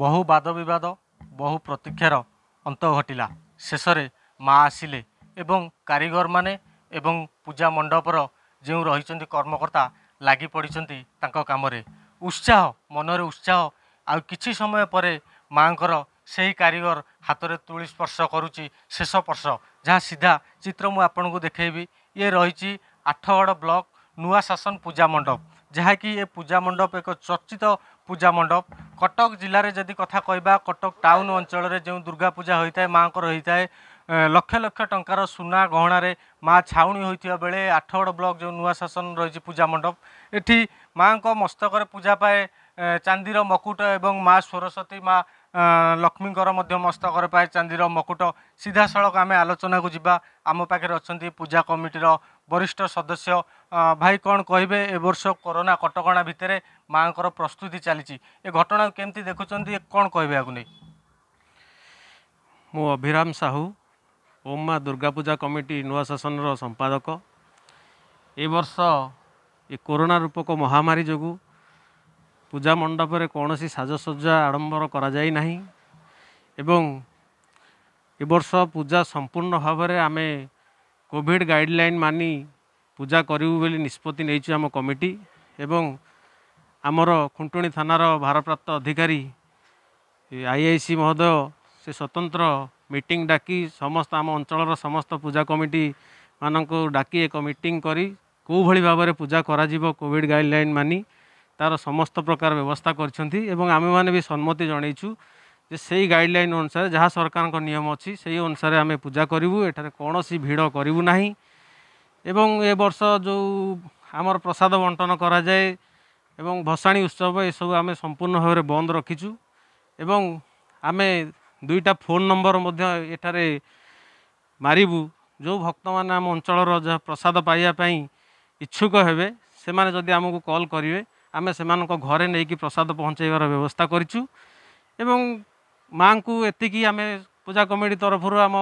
ବହୁ ବାଦ ବିବାଦ ବହୁ ପ୍ରତୀକ୍ଷାର ଅନ୍ତ ଘଟିଲା ଶେଷରେ ମା ଆସିଲେ ଏବଂ କାରିଗରମାନେ ଏବଂ ପୂଜା ମଣ୍ଡପର ଯେଉଁ ରହିଛନ୍ତି କର୍ମକର୍ତ୍ତା ଲାଗି ପଡ଼ିଛନ୍ତି ତାଙ୍କ କାମରେ ଉତ୍ସାହ ମନରେ ଉତ୍ସାହ ଆଉ କିଛି ସମୟ ପରେ ମାଆଙ୍କର ସେହି କାରିଗର ହାତରେ ତୁଳି ସ୍ପର୍ଶ କରୁଛି ଶେଷ ସ୍ପର୍ଶ ଯାହା ସିଧା ଚିତ୍ର ମୁଁ ଆପଣଙ୍କୁ ଦେଖାଇବି ଇଏ ରହିଛି ଆଠଗଡ଼ ବ୍ଲକ୍ ନୂଆ ଶାସନ ପୂଜା ମଣ୍ଡପ ଯାହାକି ଏ ପୂଜା ମଣ୍ଡପ ଏକ ଚର୍ଚ୍ଚିତ ପୂଜା ମଣ୍ଡପ କଟକ ଜିଲ୍ଲାରେ ଯଦି କଥା କହିବା କଟକ ଟାଉନ ଅଞ୍ଚଳରେ ଯେଉଁ ଦୁର୍ଗା ପୂଜା ହୋଇଥାଏ ମାଆଙ୍କର ହୋଇଥାଏ ଲକ୍ଷ ଲକ୍ଷ ଟଙ୍କାର ସୁନା ଗହଣାରେ ମାଆ ଛାଉଣି ହୋଇଥିବା ବେଳେ ଆଠଗଡ଼ ବ୍ଲକ ଯେଉଁ ନୂଆ ଶାସନ ରହିଛି ପୂଜା ମଣ୍ଡପ ଏଠି ମାଆଙ୍କ ମସ୍ତକରେ ପୂଜା ପାଏ ଚାନ୍ଦିର ମକୁଟ ଏବଂ ମା ସରସ୍ୱତୀ ମା ଲକ୍ଷ୍ମୀଙ୍କର ମଧ୍ୟ ମସ୍ତକରେ ପାଏ ଚାନ୍ଦିର ମକୁଟ ସିଧାସଳଖ ଆମେ ଆଲୋଚନାକୁ ଯିବା ଆମ ପାଖରେ ଅଛନ୍ତି ପୂଜା କମିଟିର ବରିଷ୍ଠ ସଦସ୍ୟ ଭାଇ କ'ଣ କହିବେ ଏ ବର୍ଷ କରୋନା କଟକଣା ଭିତରେ ମାଆଙ୍କର ପ୍ରସ୍ତୁତି ଚାଲିଛି ଏ ଘଟଣା କେମିତି ଦେଖୁଛନ୍ତି କ'ଣ କହିବେ ଆକୁ ନେଇ ମୁଁ ଅଭିରାମ ସାହୁ ଓମ୍ ମା ଦୁର୍ଗାପୂଜା କମିଟି ନୂଆ ଶାସନର ସମ୍ପାଦକ ଏ ବର୍ଷ ଏ କରୋନା ରୂପକ ମହାମାରୀ ଯୋଗୁଁ ପୂଜା ମଣ୍ଡପରେ କୌଣସି ସାଜସଜ୍ଜା ଆଡ଼ମ୍ବର କରାଯାଇ ନାହିଁ ଏବଂ ଏ ବର୍ଷ ପୂଜା ସମ୍ପୂର୍ଣ୍ଣ ଭାବରେ ଆମେ କୋଭିଡ଼ ଗାଇଡ଼ଲାଇନ୍ ମାନି ପୂଜା କରିବୁ ବୋଲି ନିଷ୍ପତ୍ତି ନେଇଛୁ ଆମ କମିଟି ଏବଂ ଆମର ଖୁଣ୍ଟୁଣୀ ଥାନାର ଭାରପ୍ରାପ୍ତ ଅଧିକାରୀ ଆଇ ଆଇ ସି ମହୋଦୟ ସେ ସ୍ୱତନ୍ତ୍ର ମିଟିଂ ଡାକି ସମସ୍ତ ଆମ ଅଞ୍ଚଳର ସମସ୍ତ ପୂଜା କମିଟି ମାନଙ୍କୁ ଡାକି ଏକ ମିଟିଂ କରି କେଉଁଭଳି ଭାବରେ ପୂଜା କରାଯିବ କୋଭିଡ଼ ଗାଇଡ଼ଲାଇନ୍ ମାନି ତା'ର ସମସ୍ତ ପ୍ରକାର ବ୍ୟବସ୍ଥା କରିଛନ୍ତି ଏବଂ ଆମେମାନେ ବି ସମ୍ମତି ଜଣେଇଛୁ ଯେ ସେଇ ଗାଇଡ଼ଲାଇନ୍ ଅନୁସାରେ ଯାହା ସରକାରଙ୍କ ନିୟମ ଅଛି ସେଇ ଅନୁସାରେ ଆମେ ପୂଜା କରିବୁ ଏଠାରେ କୌଣସି ଭିଡ଼ କରିବୁ ନାହିଁ ଏବଂ ଏ ବର୍ଷ ଯେଉଁ ଆମର ପ୍ରସାଦ ବଣ୍ଟନ କରାଯାଏ ଏବଂ ଭସାଣି ଉତ୍ସବ ଏସବୁ ଆମେ ସମ୍ପୂର୍ଣ୍ଣ ଭାବରେ ବନ୍ଦ ରଖିଛୁ ଏବଂ ଆମେ ଦୁଇଟା ଫୋନ୍ ନମ୍ବର ମଧ୍ୟ ଏଠାରେ ମାରିବୁ ଯେଉଁ ଭକ୍ତମାନେ ଆମ ଅଞ୍ଚଳର ଯାହା ପ୍ରସାଦ ପାଇବା ପାଇଁ ଇଚ୍ଛୁକ ହେବେ ସେମାନେ ଯଦି ଆମକୁ କଲ୍ କରିବେ ଆମେ ସେମାନଙ୍କ ଘରେ ନେଇକି ପ୍ରସାଦ ପହଞ୍ଚାଇବାର ବ୍ୟବସ୍ଥା କରିଛୁ ଏବଂ ମାଆଙ୍କୁ ଏତିକି ଆମେ ପୂଜା କମିଟି ତରଫରୁ ଆମ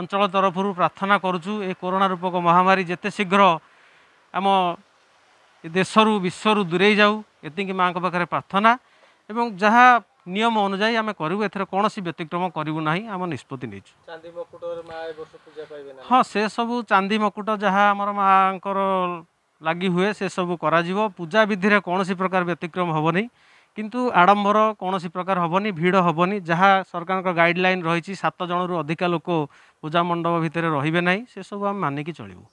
ଅଞ୍ଚଳ ତରଫରୁ ପ୍ରାର୍ଥନା କରୁଛୁ ଏ କରୋନା ରୂପକ ମହାମାରୀ ଯେତେ ଶୀଘ୍ର ଆମ ଦେଶରୁ ବିଶ୍ୱରୁ ଦୂରେଇ ଯାଉ ଏତିକି ମାଆଙ୍କ ପାଖରେ ପ୍ରାର୍ଥନା ଏବଂ ଯାହା ନିୟମ ଅନୁଯାୟୀ ଆମେ କରିବୁ ଏଥିରେ କୌଣସି ବ୍ୟତିକ୍ରମ କରିବୁ ନାହିଁ ଆମ ନିଷ୍ପତ୍ତି ନେଇଛୁ ହଁ ସେସବୁ ଚାନ୍ଦି ମକୁଟ ଯାହା ଆମର ମାଆଙ୍କର ଲାଗି ହୁଏ ସେସବୁ କରାଯିବ ପୂଜା ବିଧିରେ କୌଣସି ପ୍ରକାର ବ୍ୟତିକ୍ରମ ହେବନି কিন্তু ଆଡ଼ମ୍ବର କୌଣସି ପ୍ରକାର ହେବନି ଭିଡ଼ ହେବନି ଯାହା ସରକାରଙ୍କ ଗାଇଡ଼ଲାଇନ୍ ରହିଛି ସାତ ଜଣରୁ ଅଧିକା ଲୋକ ପୂଜା ମଣ୍ଡପ ଭିତରେ ରହିବେ ନାହିଁ ସେସବୁ ଆମେ ମାନିକି ଚଳିବୁ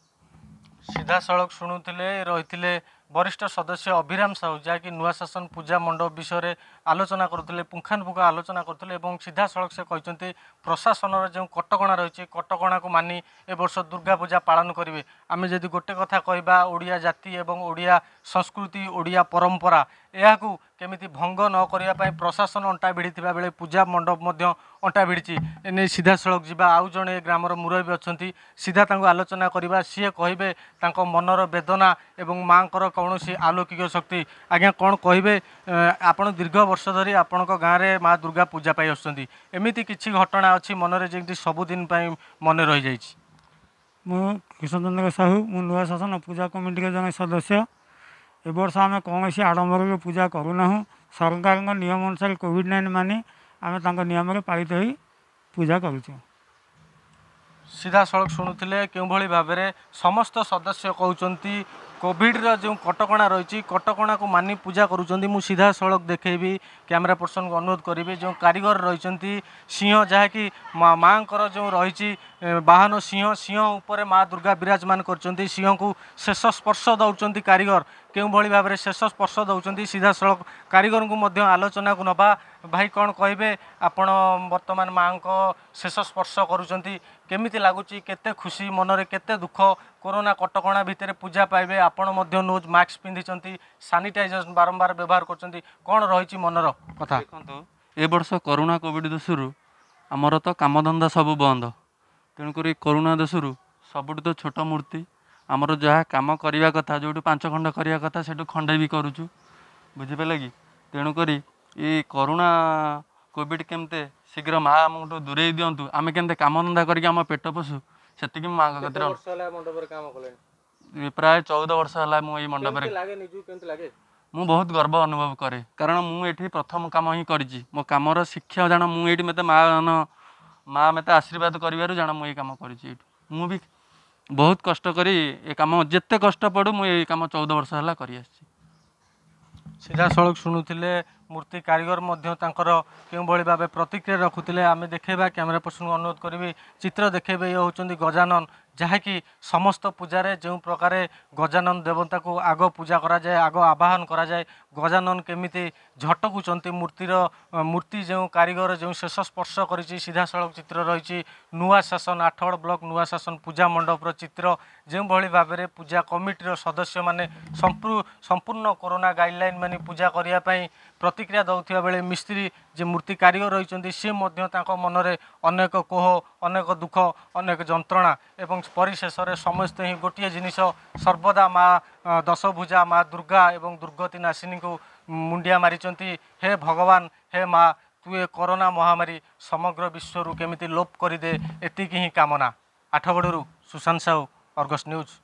ସିଧାସଳଖ ଶୁଣୁଥିଲେ ରହିଥିଲେ ବରିଷ୍ଠ ସଦସ୍ୟ ଅଭିରାମ ସାହୁ ଯାହାକି ନୂଆ ଶାସନ ପୂଜା ମଣ୍ଡପ ବିଷୟରେ ଆଲୋଚନା କରୁଥିଲେ ପୁଙ୍ଖାନୁପୁଙ୍ଖ ଆଲୋଚନା କରୁଥିଲେ ଏବଂ ସିଧାସଳଖ ସେ କହିଛନ୍ତି ପ୍ରଶାସନର ଯେଉଁ କଟକଣା ରହିଛି କଟକଣାକୁ ମାନି ଏ ବର୍ଷ ଦୁର୍ଗା ପୂଜା ପାଳନ କରିବେ ଆମେ ଯଦି ଗୋଟେ କଥା କହିବା ଓଡ଼ିଆ ଜାତି ଏବଂ ଓଡ଼ିଆ ସଂସ୍କୃତି ଓଡ଼ିଆ ପରମ୍ପରା ଏହାକୁ କେମିତି ଭଙ୍ଗ ନ କରିବା ପାଇଁ ପ୍ରଶାସନ ଅଣ୍ଟା ଭିଡ଼ିଥିବା ବେଳେ ପୂଜା ମଣ୍ଡପ ମଧ୍ୟ ଅଣ୍ଟା ଭିଡ଼ିଛି ଏ ନେଇ ସିଧାସଳଖ ଯିବା ଆଉ ଜଣେ ଗ୍ରାମର ମୁରବୀ ଅଛନ୍ତି ସିଧା ତାଙ୍କୁ ଆଲୋଚନା କରିବା ସିଏ କହିବେ ତାଙ୍କ ମନର ବେଦନା ଏବଂ ମାଆଙ୍କର କୌଣସି ଆଲୌକିକ ଶକ୍ତି ଆଜ୍ଞା କ'ଣ କହିବେ ଆପଣ ଦୀର୍ଘ ବର୍ଷ ଧରି ଆପଣଙ୍କ ଗାଁରେ ମା ଦୁର୍ଗା ପୂଜା ପାଇ ଆସୁଛନ୍ତି ଏମିତି କିଛି ଘଟଣା ଅଛି ମନରେ ଯେମିତି ସବୁଦିନ ପାଇଁ ମନେ ରହିଯାଇଛି ମୁଁ କିଶୋରଚନ୍ଦ୍ର ସାହୁ ମୁଁ ନୂଆ ଶାସନ ପୂଜା କମିଟିର ଜଣେ ସଦସ୍ୟ ଏ ବର୍ଷ ଆମେ କୌଣସି ଆଡ଼ମ୍ବରରେ ପୂଜା କରୁନାହୁଁ ସରକାରଙ୍କ ନିୟମ ଅନୁସାରେ କୋଭିଡ଼ ନାଇନ୍ ମାନି ଆମେ ତାଙ୍କ ନିୟମରେ ପାଳିତ ହୋଇ ପୂଜା କରୁଛୁ ସିଧାସଳଖ ଶୁଣୁଥିଲେ କେଉଁଭଳି ଭାବରେ ସମସ୍ତ ସଦସ୍ୟ କହୁଛନ୍ତି কোভিডর যে কটকা রয়েছে কটকা মানি পূজা করছেন মু সিধা সড়ক দেখেবি ক্যামেরা পর্সন অনুরোধ করবি যে কারিগর রয়েছেন সিংহ যাকি মাঙ্কর যে রয়েছে বাহন সিংহ সিংহ উপরে মা দুর্গা বিরাজমান করছেন সিংহকে শেষ স্পর্শ দৌঁচান কারিগর কেউভাবে ভাবে শেষ স্পর্শ দৌঁচান সিধা সড়ক কারিগর আলোচনা নবা ଭାଇ କ'ଣ କହିବେ ଆପଣ ବର୍ତ୍ତମାନ ମାଆଙ୍କ ଶେଷ ସ୍ପର୍ଶ କରୁଛନ୍ତି କେମିତି ଲାଗୁଛି କେତେ ଖୁସି ମନରେ କେତେ ଦୁଃଖ କରୋନା କଟକଣା ଭିତରେ ପୂଜା ପାଇବେ ଆପଣ ମଧ୍ୟ ନୋଜ୍ ମାସ୍କ ପିନ୍ଧିଛନ୍ତି ସାନିଟାଇଜର୍ ବାରମ୍ବାର ବ୍ୟବହାର କରୁଛନ୍ତି କ'ଣ ରହିଛି ମନର କଥା ଦେଖନ୍ତୁ ଏ ବର୍ଷ କରୋନା କୋଭିଡ଼ ଦୋଷରୁ ଆମର ତ କାମଧନ୍ଦା ସବୁ ବନ୍ଦ ତେଣୁକରି କରୋନା ଦୋଷରୁ ସବୁଠୁ ତ ଛୋଟ ମୂର୍ତ୍ତି ଆମର ଯାହା କାମ କରିବା କଥା ଯେଉଁଠୁ ପାଞ୍ଚ ଖଣ୍ଡ କରିବା କଥା ସେଠୁ ଖଣ୍ଡେ ବି କରୁଛୁ ବୁଝିପାରିଲେ କି ତେଣୁକରି ଇ କରୋନା କୋଭିଡ଼ କେମିତି ଶୀଘ୍ର ମା ଆମଠୁ ଦୂରେଇ ଦିଅନ୍ତୁ ଆମେ କେମିତି କାମ ଧନ୍ଦା କରିକି ଆମ ପେଟ ପୋଷୁ ସେତିକି ମୁଁ ମାଆଙ୍କ କତିରେ ପ୍ରାୟ ଚଉଦ ବର୍ଷ ହେଲା ମୁଁ ଏଇ ମଣ୍ଡପରେ ମୁଁ ବହୁତ ଗର୍ବ ଅନୁଭବ କରେ କାରଣ ମୁଁ ଏଠି ପ୍ରଥମ କାମ ହିଁ କରିଛି ମୋ କାମର ଶିକ୍ଷା ଜାଣ ମୁଁ ଏଇଠି ମୋତେ ମା ମା ମୋତେ ଆଶୀର୍ବାଦ କରିବାରୁ ଜାଣ ମୁଁ ଏଇ କାମ କରିଛି ଏଇଠି ମୁଁ ବି ବହୁତ କଷ୍ଟ କରି ଏ କାମ ଯେତେ କଷ୍ଟ ପଡ଼ୁ ମୁଁ ଏଇ କାମ ଚଉଦ ବର୍ଷ ହେଲା କରିଆସିଛି ସିଧାସଳଖ ଶୁଣୁଥିଲେ মূর্তি কারিগর মধ্য তাঁর কেউভাবে ভাবে প্রতিক্রিয়া রাখুলে আমি দেখেবা ক্যামেরা পর্সনকে অনুরোধ করবি চিত্র দেখেবে ইয়ে হচ্ছেন গজানন ଯାହାକି ସମସ୍ତ ପୂଜାରେ ଯେଉଁ ପ୍ରକାରେ ଗଜାନନ ଦେବତାକୁ ଆଗ ପୂଜା କରାଯାଏ ଆଗ ଆବାହନ କରାଯାଏ ଗଜାନନ କେମିତି ଝଟକୁଛନ୍ତି ମୂର୍ତ୍ତିର ମୂର୍ତ୍ତି ଯେଉଁ କାରିଗର ଯେଉଁ ଶେଷ ସ୍ପର୍ଶ କରିଛି ସିଧାସଳଖ ଚିତ୍ର ରହିଛି ନୂଆ ଶାସନ ଆଠଗଡ଼ ବ୍ଲକ ନୂଆ ଶାସନ ପୂଜା ମଣ୍ଡପର ଚିତ୍ର ଯେଉଁଭଳି ଭାବରେ ପୂଜା କମିଟିର ସଦସ୍ୟମାନେ ସମ୍ପୂର୍ଣ୍ଣ କରୋନା ଗାଇଡ଼ଲାଇନ୍ ମାନି ପୂଜା କରିବା ପାଇଁ ପ୍ରତିକ୍ରିୟା ଦେଉଥିବା ବେଳେ ମିସ୍ତ୍ରୀ ଯେ ମୂର୍ତ୍ତି କାରିଗର ରହିଛନ୍ତି ସିଏ ମଧ୍ୟ ତାଙ୍କ ମନରେ ଅନେକ କୋହ ଅନେକ ଦୁଃଖ ଅନେକ ଯନ୍ତ୍ରଣା ଏବଂ ପରିଶେଷରେ ସମସ୍ତେ ହିଁ ଗୋଟିଏ ଜିନିଷ ସର୍ବଦା ମା ଦଶଭୁଜା ମା ଦୁର୍ଗା ଏବଂ ଦୁର୍ଗତି ନାସିନୀଙ୍କୁ ମୁଣ୍ଡିଆ ମାରିଛନ୍ତି ହେ ଭଗବାନ ହେ ମା ତୁ ଏ କରୋନା ମହାମାରୀ ସମଗ୍ର ବିଶ୍ୱରୁ କେମିତି ଲୋପ କରିଦେ ଏତିକି ହିଁ କାମନା ଆଠଗଡ଼ରୁ ସୁଶାନ୍ତ ସାହୁ ଅର୍ଗସ୍ ନ୍ୟୁଜ୍